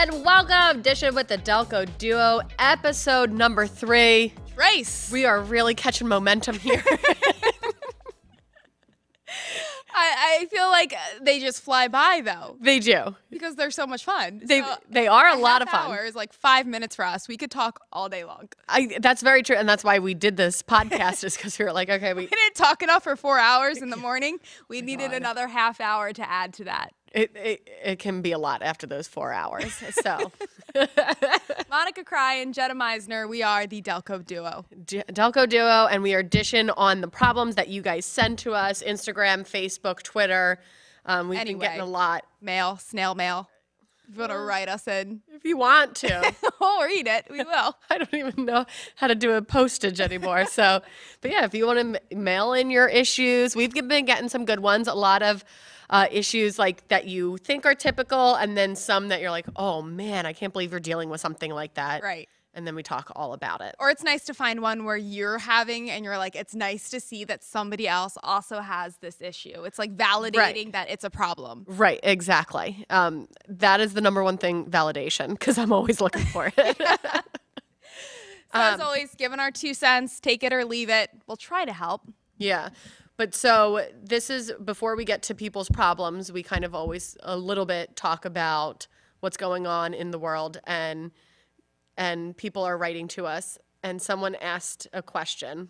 and welcome Dishin with the Delco Duo, episode number three. Trace. We are really catching momentum here. I, I feel like they just fly by though. They do. Because they're so much fun. They so they are a, a lot of fun. Hour like five minutes for us. We could talk all day long. I that's very true, and that's why we did this podcast is because we were like, okay, we, we didn't talk enough for four hours in the morning. We needed another half hour to add to that. It, it, it can be a lot after those four hours. So, Monica Cry and Jetta Meisner, we are the Delco Duo. D- Delco Duo, and we are dishing on the problems that you guys send to us Instagram, Facebook, Twitter. Um, we've anyway, been getting a lot. Mail, snail mail. If you want to write us in. If you want to. we'll read it. We will. I don't even know how to do a postage anymore. so, but yeah, if you want to mail in your issues, we've been getting some good ones. A lot of uh, issues like that you think are typical, and then some that you're like, oh man, I can't believe you're dealing with something like that. Right and then we talk all about it. Or it's nice to find one where you're having and you're like, it's nice to see that somebody else also has this issue. It's like validating right. that it's a problem. Right, exactly. Um, that is the number one thing validation because I'm always looking for it. so um, as always, giving our two cents, take it or leave it. We'll try to help. Yeah. But so this is before we get to people's problems, we kind of always a little bit talk about what's going on in the world and and people are writing to us and someone asked a question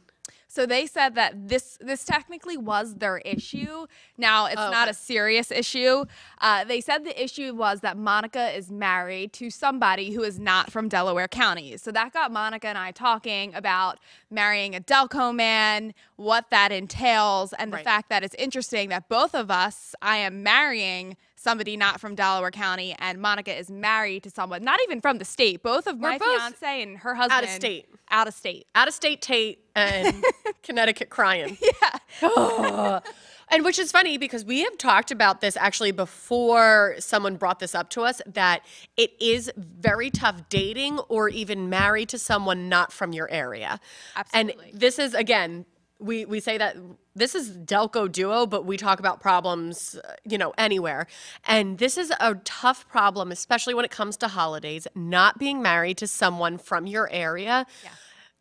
so they said that this this technically was their issue. Now it's oh. not a serious issue. Uh, they said the issue was that Monica is married to somebody who is not from Delaware County. So that got Monica and I talking about marrying a Delco man, what that entails, and the right. fact that it's interesting that both of us, I am marrying somebody not from Delaware County, and Monica is married to someone not even from the state. Both of are my both fiance and her husband out of state, out of state, out of state Tate and Connecticut crying. Yeah. And which is funny because we have talked about this actually before someone brought this up to us that it is very tough dating or even married to someone not from your area. Absolutely. And this is, again, we we say that this is Delco Duo, but we talk about problems, uh, you know, anywhere. And this is a tough problem, especially when it comes to holidays. Not being married to someone from your area. Yeah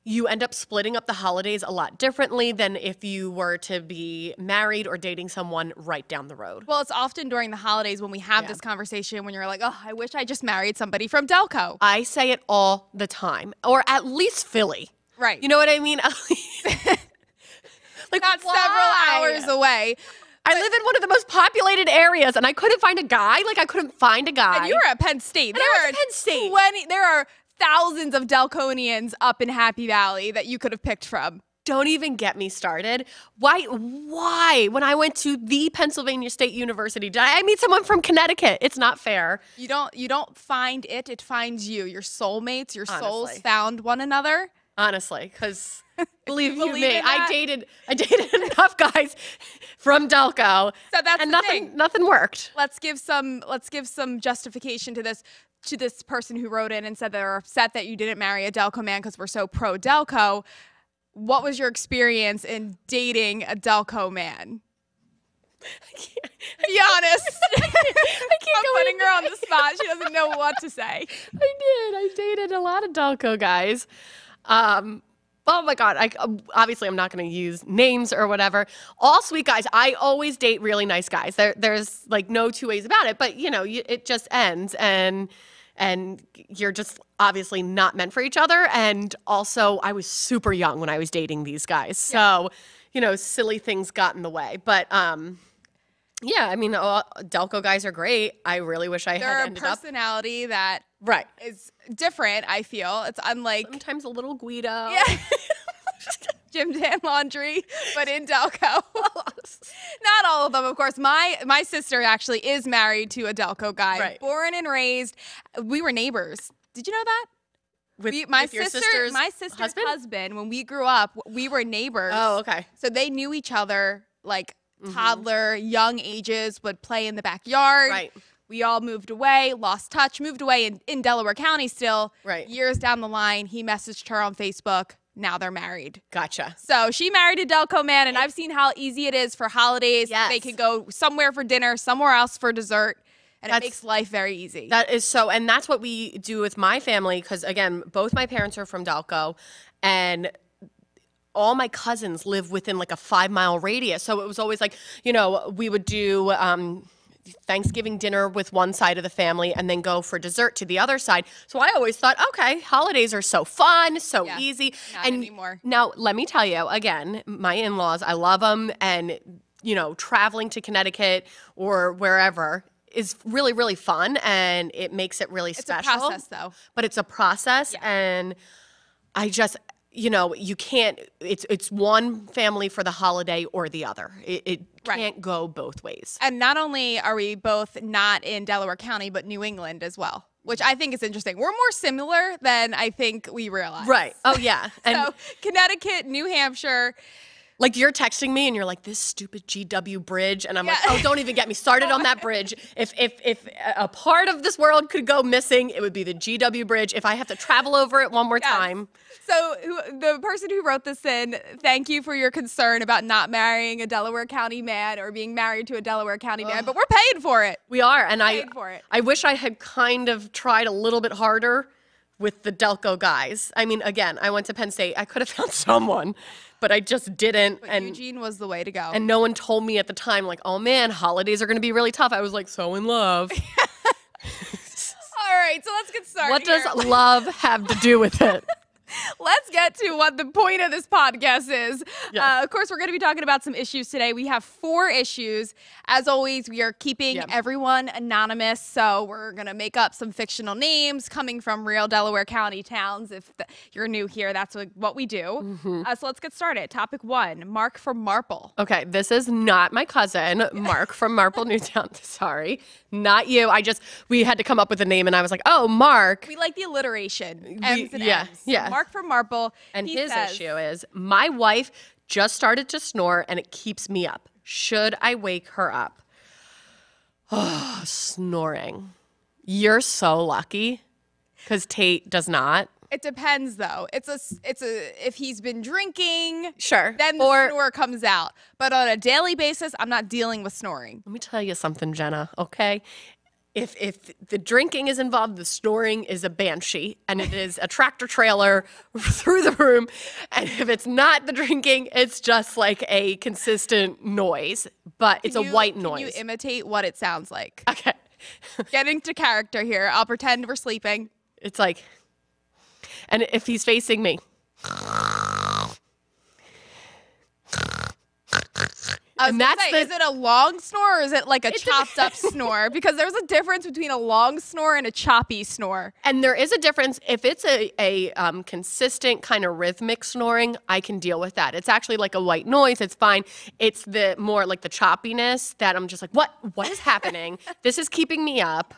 you end up splitting up the holidays a lot differently than if you were to be married or dating someone right down the road. Well, it's often during the holidays when we have yeah. this conversation when you're like, oh, I wish I just married somebody from Delco. I say it all the time, or at least Philly. Right. You know what I mean? like That's several hours away. But, I live in one of the most populated areas, and I couldn't find a guy. Like I couldn't find a guy. And you were at Penn State. And there I was are Penn State. 20, there are thousands of Delconians up in Happy Valley that you could have picked from. Don't even get me started. Why? Why? When I went to the Pennsylvania State University, did I meet someone from Connecticut? It's not fair. You don't. You don't find it. It finds you. Your soulmates. Your Honestly. souls found one another. Honestly, because Believe you me, I dated I dated enough guys from Delco. So that's and nothing thing. nothing worked. Let's give some let's give some justification to this to this person who wrote in and said they're upset that you didn't marry a Delco man because we're so pro Delco. What was your experience in dating a Delco man? I can't, I Be honest. I can't, I can't I'm putting her on the spot. She doesn't know what to say. I did. I dated a lot of Delco guys. Um, oh my God, I um, obviously I'm not going to use names or whatever. All sweet guys. I always date really nice guys. There, there's like no two ways about it. But you know, you, it just ends and and you're just obviously not meant for each other. And also, I was super young when I was dating these guys, so you know, silly things got in the way. But um, yeah, I mean, uh, Delco guys are great. I really wish I They're had ended a up. personality that Right. It's different, I feel. It's unlike sometimes a little Guido. Yeah. Jim tan Laundry, but in Delco. Not all of them, of course. My my sister actually is married to a Delco guy. Right. Born and raised. We were neighbors. Did you know that? With, we, my with sister, my sister's husband? husband, when we grew up, we were neighbors. Oh, okay. So they knew each other like Mm-hmm. toddler, young ages would play in the backyard. Right. We all moved away, lost touch, moved away in, in Delaware County still. Right. Years down the line, he messaged her on Facebook. Now they're married. Gotcha. So she married a Delco man, and I've seen how easy it is for holidays. Yes. They can go somewhere for dinner, somewhere else for dessert and that's, it makes life very easy. That is so, and that's what we do with my family because again, both my parents are from Dalco, and all my cousins live within like a five mile radius. So it was always like, you know, we would do. Um, Thanksgiving dinner with one side of the family and then go for dessert to the other side. So I always thought, okay, holidays are so fun, so yeah, easy. and anymore. Now, let me tell you again, my in laws, I love them. And, you know, traveling to Connecticut or wherever is really really fun and it makes it really it's special. It's a process though. But it's a process yeah. and I just you know, you can't. It's it's one family for the holiday or the other. It, it right. can't go both ways. And not only are we both not in Delaware County, but New England as well which I think is interesting. We're more similar than I think we realize. Right. Oh yeah. And so Connecticut, New Hampshire, like you're texting me and you're like, this stupid GW bridge. And I'm yeah. like, oh, don't even get me started on that bridge. If if if a part of this world could go missing, it would be the GW bridge. If I have to travel over it one more yes. time. So the person who wrote this in, thank you for your concern about not marrying a Delaware County man or being married to a Delaware County Ugh. man, but we're paying for it. We are, and I I wish I had kind of tried a little bit harder with the Delco guys. I mean, again, I went to Penn State. I could have found someone but I just didn't. But and Eugene was the way to go. And no one told me at the time, like, oh man, holidays are going to be really tough. I was like, so in love. All right, so let's get started. What here. does love have to do with it? Let's get to what the point of this podcast is. Yes. Uh, of course, we're going to be talking about some issues today. We have four issues. As always, we are keeping yep. everyone anonymous. So we're going to make up some fictional names coming from real Delaware County towns. If you're new here, that's what, what we do. Mm -hmm. uh, so let's get started. Topic one Mark from Marple. Okay, this is not my cousin, Mark from Marple Newtown. Sorry, not you. I just, we had to come up with a name and I was like, oh, Mark. We like the alliteration. M's we, and yeah, M's. yeah. Mark from Marple. And he his says, issue is my wife just started to snore and it keeps me up. Should I wake her up? Oh, snoring. You're so lucky because Tate does not. It depends though. It's a it's a if he's been drinking, sure. Then the or, snore comes out. But on a daily basis, I'm not dealing with snoring. Let me tell you something, Jenna, okay? if if the drinking is involved, the snoring is a banshee, and it is a tractor trailer through the room. And if it's not the drinking, it's just like a consistent noise, but it's a white noise. you imitate what it sounds like? Okay. Getting to character here. I'll pretend we're sleeping. It's like, and if he's facing me. and that's say, the, is it a long snore or is it like a chopped a, up snore? Because there's a difference between a long snore and a choppy snore. And there is a difference if it's a a um, consistent kind of rhythmic snoring. I can deal with that. It's actually like a white noise. It's fine. It's the more like the choppiness that I'm just like, what what is happening? this is keeping me up.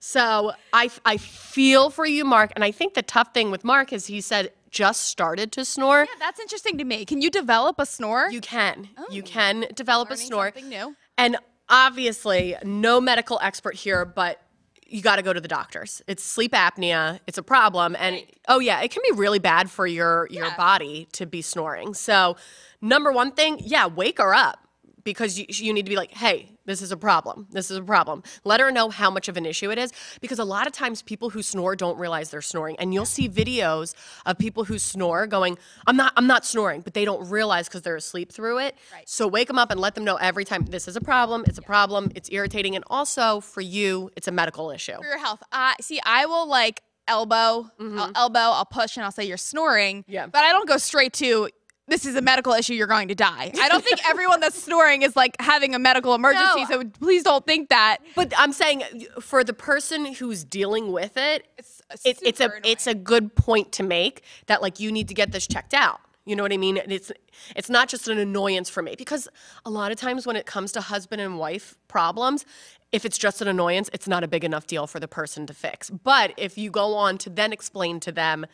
So I I feel for you, Mark. And I think the tough thing with Mark is he said just started to snore. Yeah, that's interesting to me. Can you develop a snore? You can. Oh. You can develop Learning a snore. Something new. And obviously, no medical expert here, but you got to go to the doctors. It's sleep apnea. It's a problem, and right. oh yeah, it can be really bad for your your yeah. body to be snoring. So, number one thing, yeah, wake her up because you, you need to be like, hey, this is a problem. This is a problem. Let her know how much of an issue it is because a lot of times people who snore don't realize they're snoring. And you'll see videos of people who snore going, "I'm not I'm not snoring," but they don't realize cuz they're asleep through it. Right. So wake them up and let them know every time this is a problem. It's a problem. It's irritating and also for you, it's a medical issue. For your health. Uh, see, I will like elbow, mm -hmm. I'll elbow, I'll push and I'll say you're snoring. Yeah. But I don't go straight to this is a medical issue, you're going to die. I don't think everyone that's snoring is like having a medical emergency, no. so please don't think that. But I'm saying for the person who's dealing with it, it's, it, it's a it's a good point to make that like you need to get this checked out. You know what I mean? it's it's not just an annoyance for me because a lot of times when it comes to husband and wife problems, if it's just an annoyance, it's not a big enough deal for the person to fix. But if you go on to then explain to them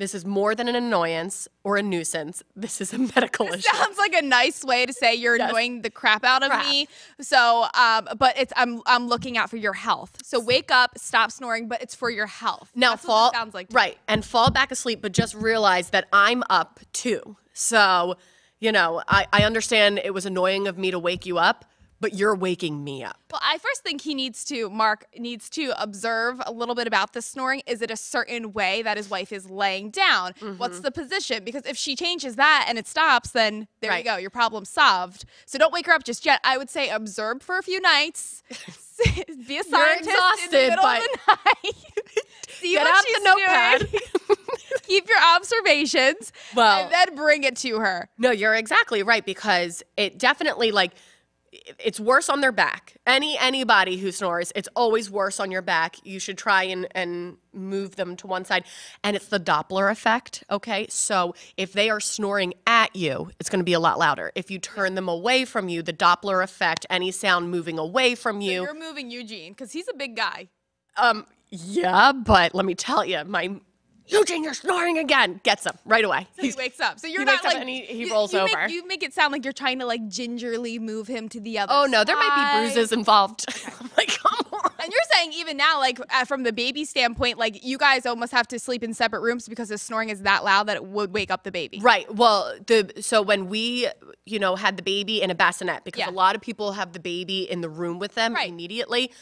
this is more than an annoyance or a nuisance. This is a medical this issue. Sounds like a nice way to say you're yes. annoying the crap out crap. of me. So, um, but it's I'm I'm looking out for your health. So wake up, stop snoring, but it's for your health. Now That's fall sounds like right and fall back asleep, but just realize that I'm up too. So, you know, I I understand it was annoying of me to wake you up, but you're waking me up. Well, I first think he needs to, Mark needs to observe a little bit about the snoring. Is it a certain way that his wife is laying down? Mm-hmm. What's the position? Because if she changes that and it stops, then there right. you go, your problem solved. So don't wake her up just yet. I would say observe for a few nights. Be a scientist in the middle but... of the night. See Get out the notepad. Keep your observations. Well, and then bring it to her. No, you're exactly right because it definitely like – it's worse on their back. Any anybody who snores, it's always worse on your back. You should try and and move them to one side. And it's the Doppler effect, okay? So if they are snoring at you, it's going to be a lot louder. If you turn them away from you, the Doppler effect, any sound moving away from you. So you're moving Eugene cuz he's a big guy. Um yeah, but let me tell you, my Eugene, you're snoring again. Gets him right away. So he wakes up. So you're not like he, he you, rolls you over. Make, you make it sound like you're trying to like gingerly move him to the other. Oh no, there might be bruises involved. like come on. And you're saying even now, like uh, from the baby standpoint, like you guys almost have to sleep in separate rooms because the snoring is that loud that it would wake up the baby. Right. Well, the so when we you know had the baby in a bassinet because yeah. a lot of people have the baby in the room with them right. immediately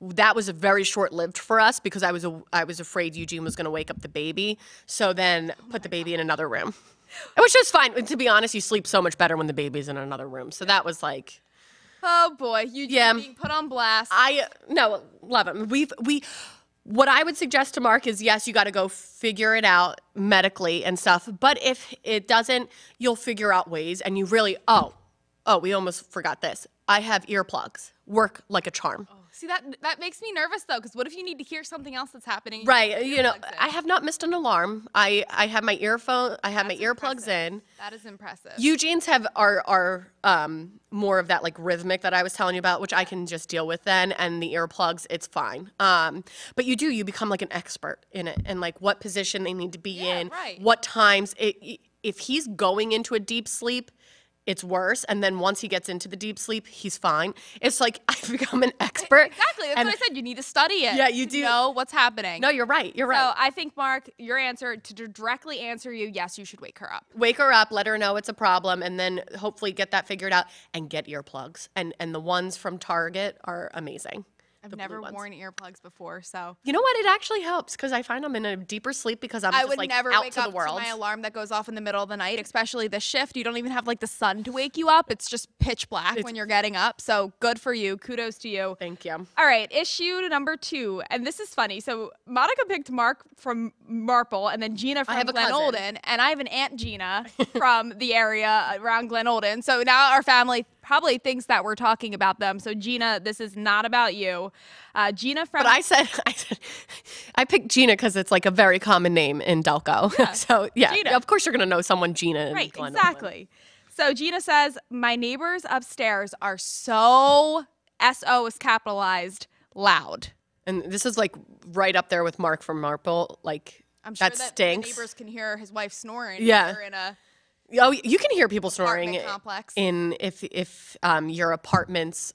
that was very short lived for us because I was a, I was afraid Eugene was going to wake up the baby. So then oh put the baby God. in another room. Which is fine. And to be honest, you sleep so much better when the baby's in another room. So that was like Oh boy, Eugene yeah. being put on blast. I no, love him. We've we what I would suggest to Mark is yes, you got to go figure it out medically and stuff. But if it doesn't, you'll figure out ways and you really, oh, oh, we almost forgot this. I have earplugs. Work like a charm. See that that makes me nervous though, because what if you need to hear something else that's happening? Right. You know, I have not missed an alarm. I I have my earphone. I have that's my earplugs in. That is impressive. Eugene's have are are um more of that like rhythmic that I was telling you about, which I can just deal with then, and the earplugs, it's fine. Um, but you do you become like an expert in it, and like what position they need to be yeah, in, right. what times it. If he's going into a deep sleep, it's worse. And then once he gets into the deep sleep, he's fine. It's like I've become an expert. Exactly. That's and, what I said. You need to study it. Yeah, you do. Know what's happening. No, you're right. You're right. So I think, Mark, your answer to directly answer you, yes, you should wake her up. Wake her up, let her know it's a problem, and then hopefully get that figured out and get earplugs. And and the ones from Target are amazing. I've never worn earplugs before, so you know what? It actually helps because I find I'm in a deeper sleep because I'm I just would like never out wake to up the world. To my alarm that goes off in the middle of the night, especially the shift. You don't even have like the sun to wake you up. It's just pitch black it's when you're getting up. So good for you. Kudos to you. Thank you. All right, issue number two, and this is funny. So Monica picked Mark from Marple, and then Gina from Glen Olden, and I have an aunt Gina from the area around Glen Olden. So now our family probably thinks that we're talking about them. So Gina, this is not about you. Uh, Gina from. But I said, I said, I picked Gina because it's like a very common name in Delco. Yeah. so yeah, Gina. of course you're gonna know someone Gina. Right, exactly. So Gina says, my neighbors upstairs are so so is capitalized loud. And this is like right up there with Mark from Marple. Like I'm sure that, that stinks. neighbors can hear his wife snoring. Yeah, in a Oh, you can hear people snoring complex. in if if um, your apartment's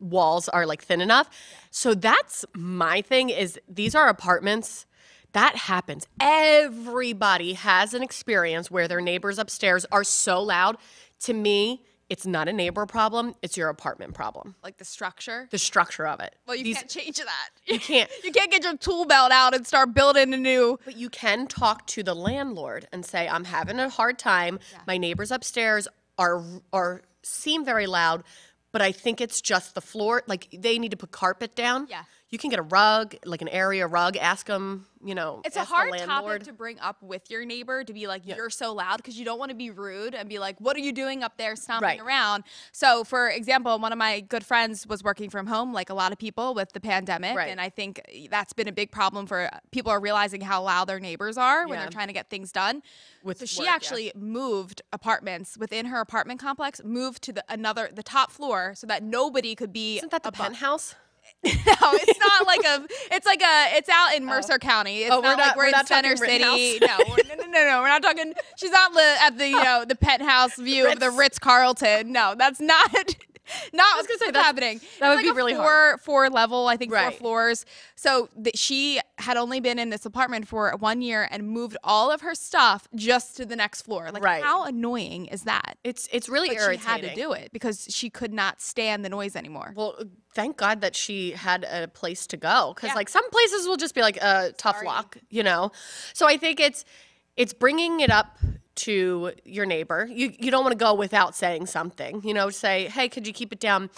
walls are like thin enough. So that's my thing is these are apartments that happens. Everybody has an experience where their neighbors upstairs are so loud. To me, it's not a neighbor problem, it's your apartment problem. Like the structure? The structure of it. Well, you These, can't change that. You can't. you can't get your tool belt out and start building a new. But you can talk to the landlord and say, I'm having a hard time. Yeah. My neighbors upstairs are, are seem very loud, but I think it's just the floor. Like they need to put carpet down. Yeah you can get a rug, like an area rug. Ask them, you know. It's a hard topic to bring up with your neighbor to be like, yeah. you're so loud because you don't want to be rude and be like, what are you doing up there stomping right. around? So, for example, one of my good friends was working from home, like a lot of people with the pandemic. Right. And I think that's been a big problem for people are realizing how loud their neighbors are yeah. when they're trying to get things done. With so she work, actually yeah. moved apartments within her apartment complex, moved to the another the top floor so that nobody could be. Isn't that the above. penthouse? no, it's not like a. It's like a. It's out in oh. Mercer oh. County. It's oh, not, not like we're, we're in Center City. No, no, no, no, no. We're not talking. She's not li- at the you know the penthouse view Ritz. of the Ritz Carlton. No, that's not. Not I was gonna say happening. That would like be really four, hard. Four level, I think, right. four floors. So th- she had only been in this apartment for one year and moved all of her stuff just to the next floor. Like, right. how annoying is that? It's it's really but irritating. She had to do it because she could not stand the noise anymore. Well, thank God that she had a place to go because yeah. like some places will just be like a uh, tough lock, you know. So I think it's it's bringing it up to your neighbor. You you don't want to go without saying something. You know, say, "Hey, could you keep it down?"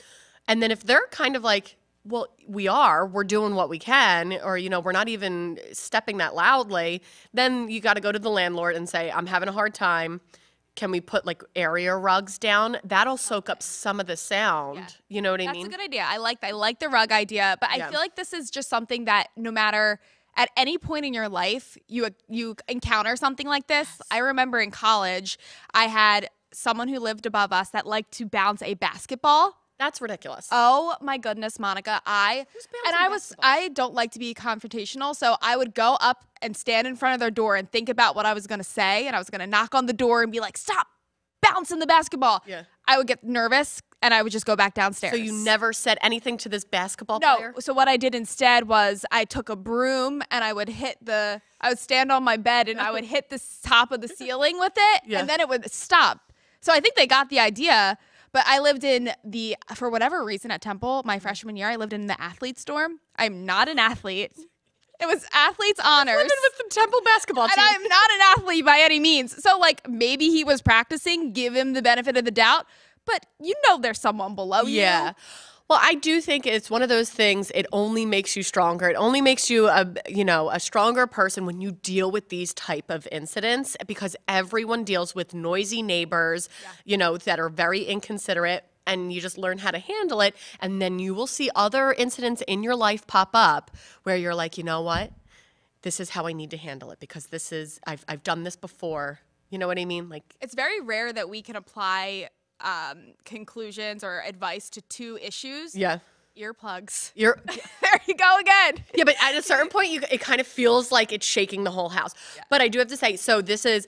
And then if they're kind of like, "Well, we are. We're doing what we can," or you know, "We're not even stepping that loudly," then you got to go to the landlord and say, "I'm having a hard time. Can we put like area rugs down? That'll soak up some of the sound." Yeah. You know what That's I mean? That's a good idea. I like I like the rug idea, but yeah. I feel like this is just something that no matter at any point in your life you uh, you encounter something like this. Yes. I remember in college, I had someone who lived above us that liked to bounce a basketball. That's ridiculous. Oh my goodness, Monica. I and I was I don't like to be confrontational, so I would go up and stand in front of their door and think about what I was going to say and I was going to knock on the door and be like, "Stop bouncing the basketball." Yeah. I would get nervous and I would just go back downstairs. So you never said anything to this basketball no, player? No. So what I did instead was I took a broom and I would hit the I would stand on my bed and I would hit the top of the ceiling with it and then it would stop. So I think they got the idea, but I lived in the for whatever reason at Temple my freshman year I lived in the athlete's dorm. I'm not an athlete. It was athletes honors. Living with the Temple basketball team. And I'm not an athlete by any means. So like maybe he was practicing, give him the benefit of the doubt but you know there's someone below you. Yeah. Well, I do think it's one of those things. It only makes you stronger. It only makes you a you know a stronger person when you deal with these type of incidents because everyone deals with noisy neighbors, yeah. you know, that are very inconsiderate. And you just learn how to handle it. And then you will see other incidents in your life pop up where you're like, you know what? This is how I need to handle it because this is, I've, I've done this before. You know what I mean? Like, it's very rare that we can apply um, conclusions or advice to two issues. Yeah. Earplugs. Ear- there you go again. Yeah, but at a certain point, you it kind of feels like it's shaking the whole house. Yeah. But I do have to say, so this is.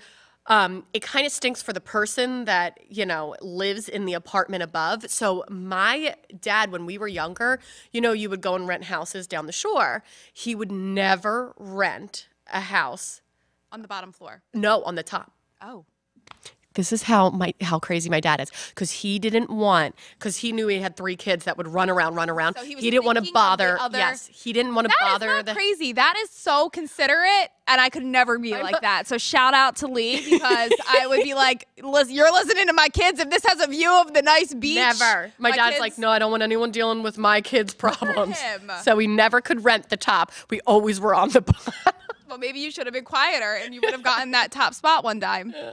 Um, it kind of stinks for the person that you know lives in the apartment above. So my dad, when we were younger, you know, you would go and rent houses down the shore. He would never rent a house on the bottom floor. No, on the top. Oh this is how my how crazy my dad is because he didn't want because he knew he had three kids that would run around run around so he, he, didn't want to bother other, yes he didn't want to bother is not the, crazy that is so considerate and i could never be I'm like a, that so shout out to lee because i would be like listen you're listening to my kids if this has a view of the nice beach never my, my dad's kids, like no i don't want anyone dealing with my kids problems so we never could rent the top we always were on the bottom well maybe you should have been quieter and you would have gotten that top spot one time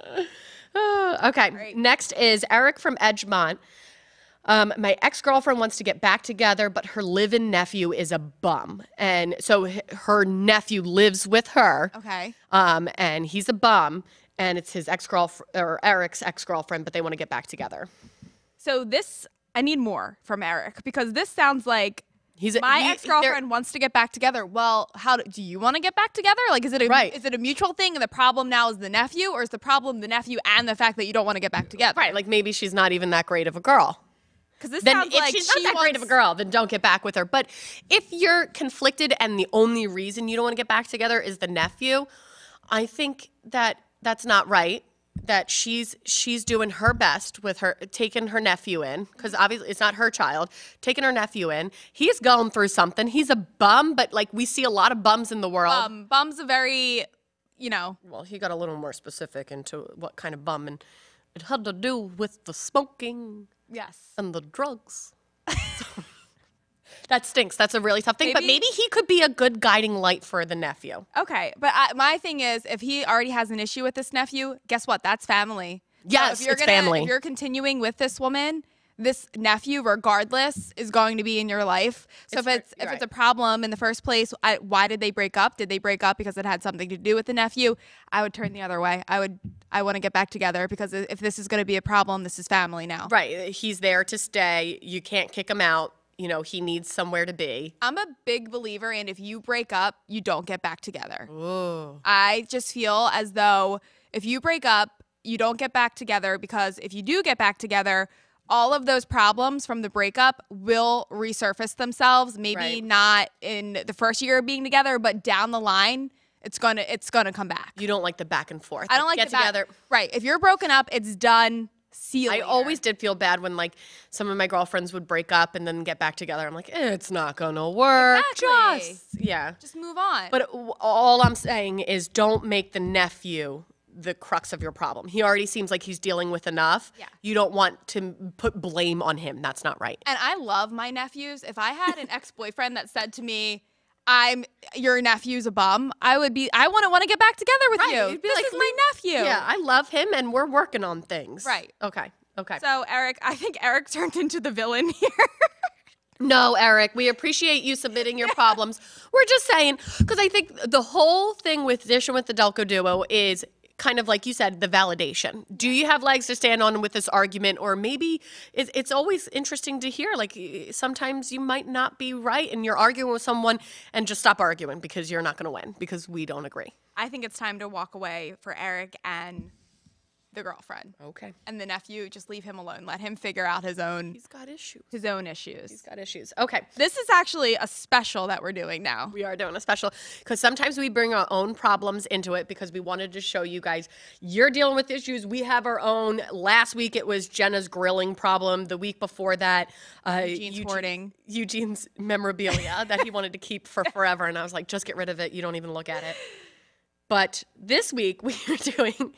Oh, okay. Next is Eric from Edgemont. Um, my ex girlfriend wants to get back together, but her live in nephew is a bum. And so h- her nephew lives with her. Okay. Um, and he's a bum. And it's his ex girlfriend or Eric's ex girlfriend, but they want to get back together. So this, I need more from Eric because this sounds like He's my he, ex girlfriend wants to get back together. Well, how do, do you want to get back together? Like, is it a, right. is it a mutual thing? And the problem now is the nephew, or is the problem the nephew and the fact that you don't want to get back together? Right. Like maybe she's not even that great of a girl. Because this then sounds if like she's she not that wants... great of a girl, then don't get back with her. But if you're conflicted and the only reason you don't want to get back together is the nephew, I think that that's not right that she's she's doing her best with her taking her nephew in because obviously it's not her child taking her nephew in he's going through something he's a bum but like we see a lot of bums in the world bum's a very you know well he got a little more specific into what kind of bum and it had to do with the smoking yes and the drugs so That stinks. That's a really tough thing. Maybe, but maybe he could be a good guiding light for the nephew. Okay, but I, my thing is, if he already has an issue with this nephew, guess what? That's family. Yes, so if you're gonna, family. If you're continuing with this woman, this nephew, regardless, is going to be in your life. So it's if it's if right. it's a problem in the first place, I, why did they break up? Did they break up because it had something to do with the nephew? I would turn the other way. I would I want to get back together because if this is going to be a problem, this is family now. Right. He's there to stay. You can't kick him out you know, he needs somewhere to be. I'm a big believer and if you break up, you don't get back together. Ooh. I just feel as though if you break up, you don't get back together because if you do get back together, all of those problems from the breakup will resurface themselves. Maybe right. not in the first year of being together, but down the line, it's gonna it's gonna come back. You don't like the back and forth. I don't like get the together. Back, right. If you're broken up, it's done. Sealier. I always did feel bad when like some of my girlfriends would break up and then get back together. I'm like, eh, it's not gonna work. Exactly. Just yeah. Just move on. But all I'm saying is, don't make the nephew the crux of your problem. He already seems like he's dealing with enough. Yeah. You don't want to put blame on him. That's not right. And I love my nephews. If I had an ex boyfriend that said to me, I'm your nephew's a bum. I would be. I want to want to get back together with right. you. This like, is my nephew. Yeah, I love him, and we're working on things. Right. Okay. Okay. So Eric, I think Eric turned into the villain here. no, Eric, we appreciate you submitting your problems. we're just saying because I think the whole thing with Dish and with the Delco duo is kind of like you said, the validation. Do you have legs to stand on with this argument? Or maybe it's, it's always interesting to hear. Like sometimes you might not be right and you're arguing with someone and just stop arguing because you're not going to win because we don't agree. I think it's time to walk away for Eric and the girlfriend. Okay. And the nephew, just leave him alone. Let him figure out his own He's got issues. his own issues. He's got issues. Okay. This is actually a special that we're doing now. We are doing a special because sometimes we bring our own problems into it because we wanted to show you guys you're dealing with issues. We have our own. Last week it was Jenna's grilling problem. The week before that, uh, Eugene's Eugene, Eugene's memorabilia that he wanted to keep for forever. And I was like, just get rid of it. You don't even look at it. But this week we are doing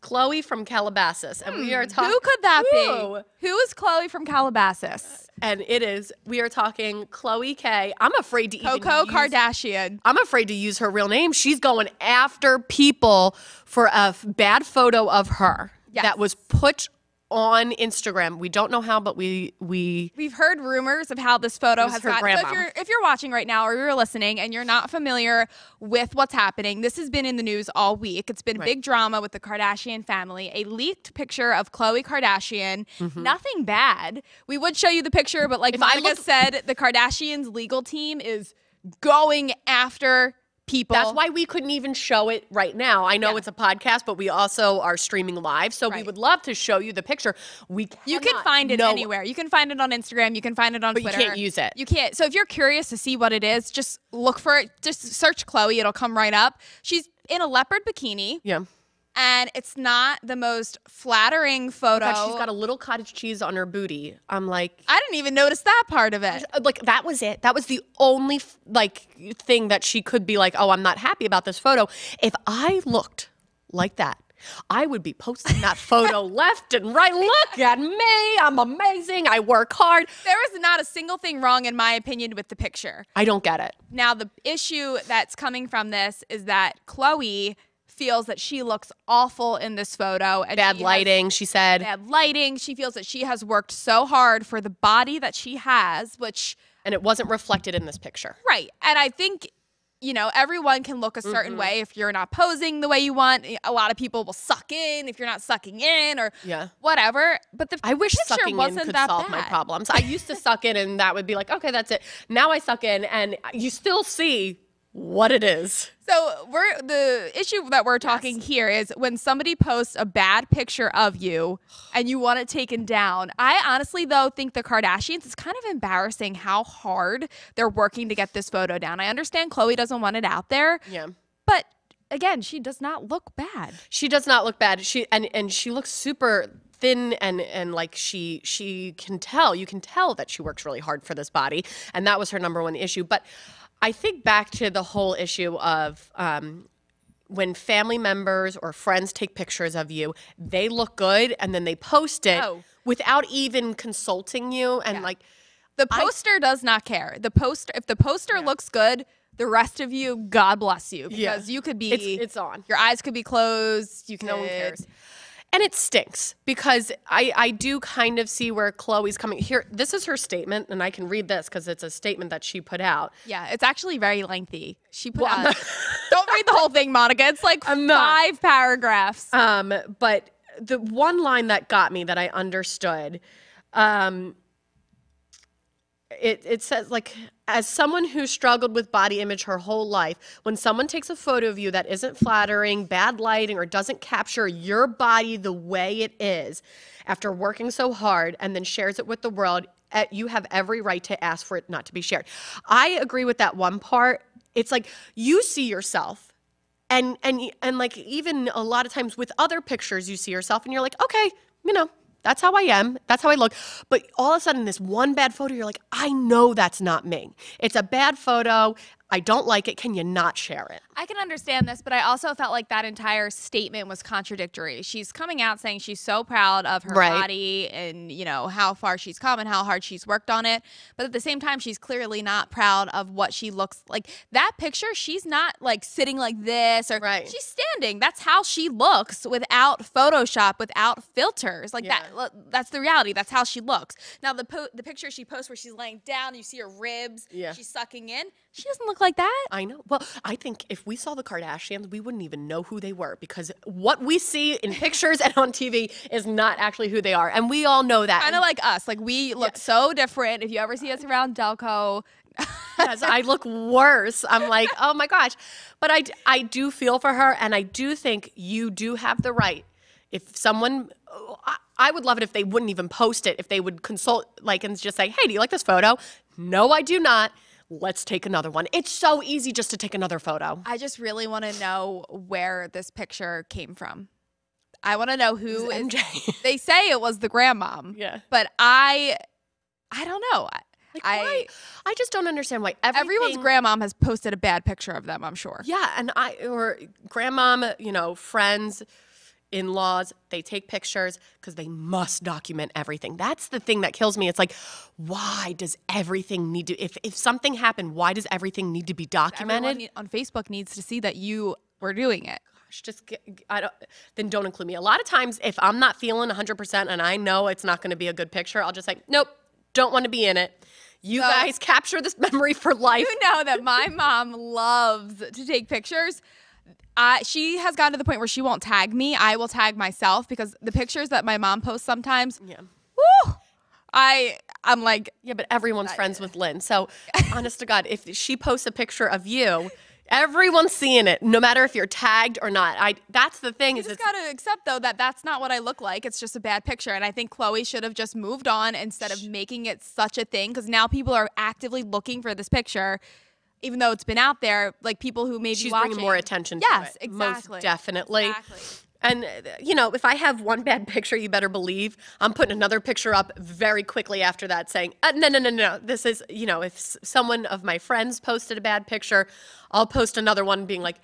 Chloe from Calabasas, and we are talking. Hmm. Who could that be? Who is Chloe from Calabasas? And it is. We are talking Chloe K. I'm afraid to even Coco use- Kardashian. I'm afraid to use her real name. She's going after people for a f- bad photo of her Yes. that was put on Instagram. We don't know how, but we we we've heard rumors of how this photo has her gotten. Grandma. So if you're if you're watching right now or you're listening and you're not familiar with what's happening, this has been in the news all week. It's been right. big drama with the Kardashian family. A leaked picture of Khloe Kardashian. Mm-hmm. Nothing bad. We would show you the picture, but like if Monica look- said, the Kardashians legal team is going after people. That's why we couldn't even show it right now. I know yeah. it's a podcast, but we also are streaming live, so right. we would love to show you the picture. We you can find it anywhere. You can find it on Instagram. You can find it on but Twitter. You can't use it. You can't. So if you're curious to see what it is, just look for it. Just search Chloe. It'll come right up. She's in a leopard bikini. Yeah and it's not the most flattering photo. fact, she's got a little cottage cheese on her booty. I'm like, I didn't even notice that part of it. Uh, like that was it. That was the only like thing that she could be like, oh, I'm not happy about this photo. If I looked like that. I would be posting that photo left and right. Look at me. I'm amazing. I work hard. There is not a single thing wrong, in my opinion, with the picture. I don't get it. Now, the issue that's coming from this is that Chloe feels that she looks awful in this photo. And bad she lighting, she said. Bad lighting. She feels that she has worked so hard for the body that she has, which. And it wasn't reflected in this picture. Right. And I think you know, everyone can look a certain mm-hmm. way if you're not posing the way you want. A lot of people will suck in if you're not sucking in or yeah. whatever. But the I wish sucking in could solve bad. my problems. I used to suck in and that would be like, okay, that's it. Now I suck in and you still see what it is. So we're the issue that we're talking yes. here is when somebody posts a bad picture of you and you want it taken down. I honestly though think the Kardashians it's kind of embarrassing how hard they're working to get this photo down. I understand Chloe doesn't want it out there. Yeah. But again, she does not look bad. She does not look bad. She and and she looks super thin and and like she she can tell you can tell that she works really hard for this body and that was her number one issue but I think back to the whole issue of um, when family members or friends take pictures of you, they look good and then they post it oh. without even consulting you. And yeah. like, the poster I, does not care. The poster, if the poster yeah. looks good, the rest of you, God bless you, because yeah. you could be. It's, it's, on. Your eyes could be closed. You can. no one cares and it stinks because I, I do kind of see where Chloe's coming here. This is her statement, and I can read this because it's a statement that she put out. Yeah, it's actually very lengthy. She put well, out. don't read the whole thing, Monica. It's like five paragraphs. Um, but the one line that got me that I understood, um, it it says like as someone who struggled with body image her whole life, when someone takes a photo of you that isn't flattering, bad lighting, or doesn't capture your body the way it is, after working so hard and then shares it with the world, eh, you have every right to ask for it not to be shared. I agree with that one part. It's like you see yourself and and and like even a lot of times with other pictures you see yourself and you're like, "Okay, you know, that's how I am. That's how I look. But all of a sudden, this one bad photo, you're like, I know that's not me. It's a bad photo. I don't like it. Can you not share it? I can understand this, but I also felt like that entire statement was contradictory. She's coming out saying she's so proud of her right. body and, you know, how far she's come and how hard she's worked on it. But at the same time, she's clearly not proud of what she looks like. That picture, she's not like sitting like this or right. she's standing. That's how she looks without Photoshop, without filters. Like yeah. that that's the reality. That's how she looks. Now the po- the picture she posts where she's laying down, you see her ribs, yeah. she's sucking in. She doesn't look like that. I know. Well, I think if we saw the Kardashians, we wouldn't even know who they were because what we see in pictures and on TV is not actually who they are. And we all know that. Kind of like us. Like we look yeah. so different. If you ever see us around Delco, yes, I look worse. I'm like, oh my gosh. But I, I do feel for her. And I do think you do have the right. If someone, I, I would love it if they wouldn't even post it, if they would consult, like, and just say, hey, do you like this photo? No, I do not let's take another one. It's so easy just to take another photo. I just really want to know where this picture came from. I want to know who is, they say it was the grandmom. Yeah. But I I don't know. Like, I why? I just don't understand why everyone's grandmom has posted a bad picture of them, I'm sure. Yeah, and I or grandmom, you know, friends in laws, they take pictures because they must document everything. That's the thing that kills me. It's like, why does everything need to, if, if something happened, why does everything need to be documented? Everyone on Facebook needs to see that you were doing it. Gosh, just get, I don't, then don't include me. A lot of times, if I'm not feeling 100% and I know it's not going to be a good picture, I'll just say, nope, don't want to be in it. You so, guys capture this memory for life. You know that my mom loves to take pictures. I, she has gotten to the point where she won't tag me. I will tag myself because the pictures that my mom posts sometimes, yeah. Woo, I I'm like, yeah, but everyone's friends with Lynn. So, honest to God, if she posts a picture of you, everyone's seeing it, no matter if you're tagged or not. I that's the thing you is just gotta accept though that that's not what I look like. It's just a bad picture, and I think Chloe should have just moved on instead of making it such a thing because now people are actively looking for this picture even though it's been out there, like people who maybe she's watching, bringing more attention. Yes, to it, exactly, most definitely. Exactly. And you know, if I have one bad picture, you better believe I'm putting another picture up very quickly after that, saying, uh, "No, no, no, no. This is you know, if someone of my friends posted a bad picture, I'll post another one being like."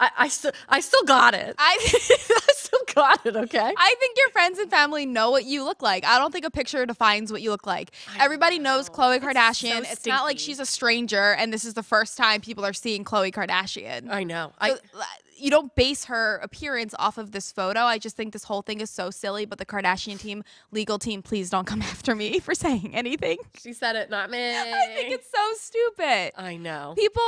I, I still I still got it. I, I still got it. Okay. I think your friends and family know what you look like. I don't think a picture defines what you look like. I Everybody know. knows Khloe Kardashian. So it's, not like she's a stranger and this is the first time people are seeing Khloe Kardashian. I know. So, I you don't base her appearance off of this photo. I just think this whole thing is so silly. But the Kardashian team, legal team, please don't come after me for saying anything. She said it, not me. I think it's so stupid. I know. People,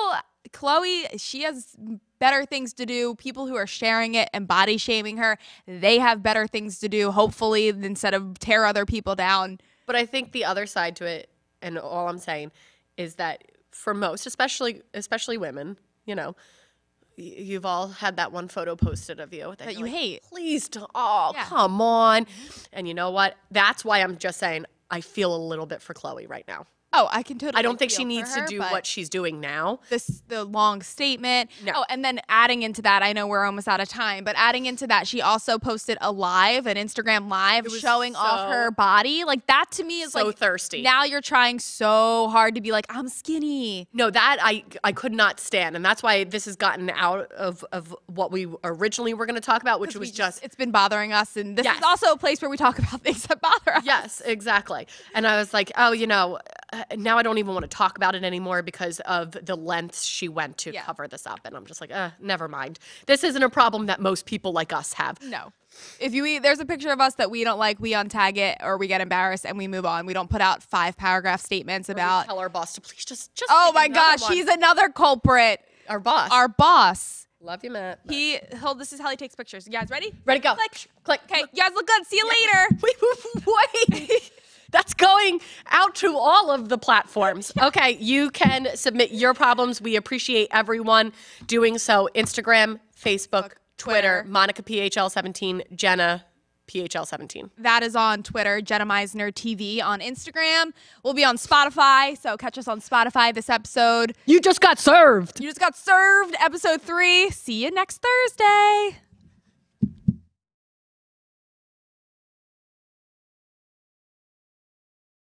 Chloe, she has better things to do. People who are sharing it and body shaming her, they have better things to do, hopefully, instead of tear other people down. But I think the other side to it, and all I'm saying, is that for most, especially especially women, you know, you've all had that one photo posted of you that, that you like, hate. Please don't. Oh, yeah. come on. And you know what? That's why I'm just saying I feel a little bit for Chloe right now. Oh, I can totally. I don't think she needs her, to do what she's doing now. This the long statement. No. Oh, and then adding into that, I know we're almost out of time, but adding into that, she also posted a live, an Instagram live, showing so, off her body. Like that to me is so like thirsty. Now you're trying so hard to be like I'm skinny. No, that I I could not stand, and that's why this has gotten out of of what we originally were going to talk about, which was just, just, it's been bothering us, and this yes. is also a place where we talk about things that bother us. Yes, exactly. And I was like, oh, you know. Uh, uh, now I don't even want to talk about it anymore because of the lengths she went to yeah. cover this up. And I'm just like, uh, never mind. This isn't a problem that most people like us have. No. If you eat, there's a picture of us that we don't like, we untag it or we get embarrassed and we move on. We don't put out five paragraph statements or about. tell our boss to please just just. Oh my gosh, one. he's another culprit. Our boss. Our boss. Love you, Matt. He hold. This is how he takes pictures. You guys ready? Ready? Go. Click. Click. Okay. You guys look good. See you yeah. later. Wait. wait. That's going out to all of the platforms. Okay, you can submit your problems. We appreciate everyone doing so. Instagram, Facebook, Twitter, Monica PHL17, Jenna PHL17. That is on Twitter, Jenna Meisner TV on Instagram. We'll be on Spotify, so catch us on Spotify this episode. You just got served. You just got served, episode three. See you next Thursday.